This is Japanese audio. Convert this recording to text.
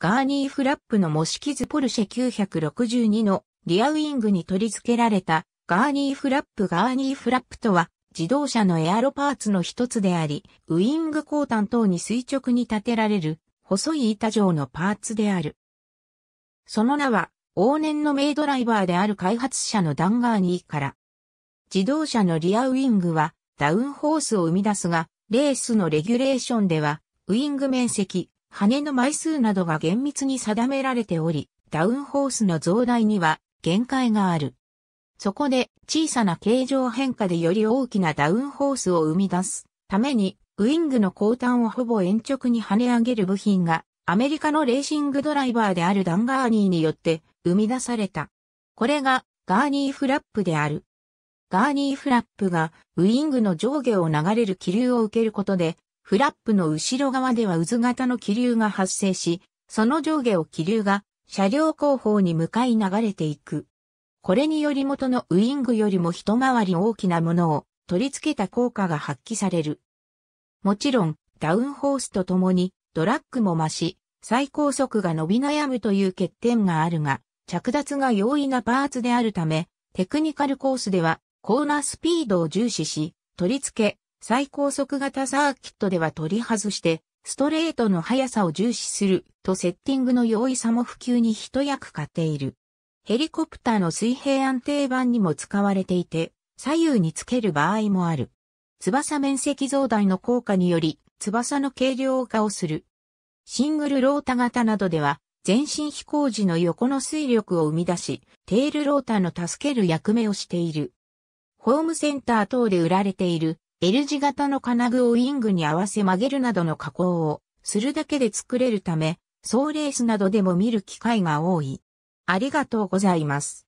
ガーニーフラップの模式図ポルシェ962のリアウィングに取り付けられたガーニーフラップガーニーフラップとは自動車のエアロパーツの一つであり、ウイング後端等に垂直に立てられる細い板状のパーツである。その名は往年の名ドライバーである開発者のダンガーニーから。自動車のリアウィングはダウンホースを生み出すが、レースのレギュレーションでは、ウィング面積、羽の枚数などが厳密に定められており、ダウンホースの増大には限界がある。そこで小さな形状変化でより大きなダウンホースを生み出すためにウィングの後端をほぼ鉛直に跳ね上げる部品がアメリカのレーシングドライバーであるダン・ガーニーによって生み出された。これがガーニーフラップである。ガーニーフラップがウィングの上下を流れる気流を受けることでフラップの後ろ側では渦型の気流が発生し、その上下を気流が車両後方に向かい流れていく。これにより元のウイングよりも一回り大きなものを取り付けた効果が発揮される。もちろん、ダウンホースとともにドラッグも増し、最高速が伸び悩むという欠点があるが、着脱が容易なパーツであるため、テクニカルコースではコーナースピードを重視し、取り付け、最高速型サーキットでは取り外して、ストレートの速さを重視するとセッティングの容易さも普及に一役買っている。ヘリコプターの水平安定板にも使われていて、左右につける場合もある。翼面積増大の効果により、翼の軽量化をする。シングルロータ型などでは、全身飛行時の横の水力を生み出し、テールローターの助ける役目をしている。ホームセンター等で売られている L 字型の金具をウィングに合わせ曲げるなどの加工をするだけで作れるため、総レースなどでも見る機会が多い。ありがとうございます。